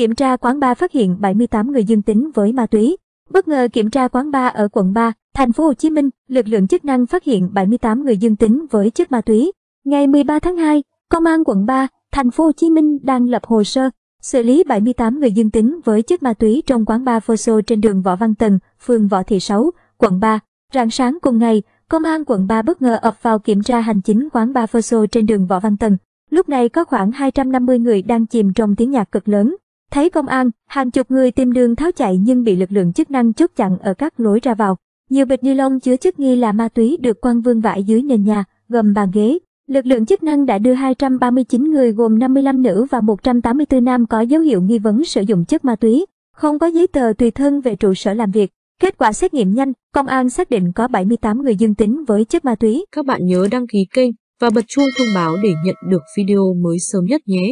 Kiểm tra quán bar phát hiện 78 người dương tính với ma túy. Bất ngờ kiểm tra quán bar ở quận 3, thành phố Hồ Chí Minh, lực lượng chức năng phát hiện 78 người dương tính với chất ma túy. Ngày 13 tháng 2, Công an quận 3, thành phố Hồ Chí Minh đang lập hồ sơ xử lý 78 người dương tính với chất ma túy trong quán bar Foso trên đường Võ Văn Tần, phường Võ Thị Sáu, quận 3. Rạng sáng cùng ngày, Công an quận 3 bất ngờ ập vào kiểm tra hành chính quán bar Foso trên đường Võ Văn Tần. Lúc này có khoảng 250 người đang chìm trong tiếng nhạc cực lớn. Thấy công an, hàng chục người tìm đường tháo chạy nhưng bị lực lượng chức năng chốt chặn ở các lối ra vào. Nhiều bịch ni lông chứa chất nghi là ma túy được quan vương vãi dưới nền nhà, gồm bàn ghế. Lực lượng chức năng đã đưa 239 người gồm 55 nữ và 184 nam có dấu hiệu nghi vấn sử dụng chất ma túy, không có giấy tờ tùy thân về trụ sở làm việc. Kết quả xét nghiệm nhanh, công an xác định có 78 người dương tính với chất ma túy. Các bạn nhớ đăng ký kênh và bật chuông thông báo để nhận được video mới sớm nhất nhé.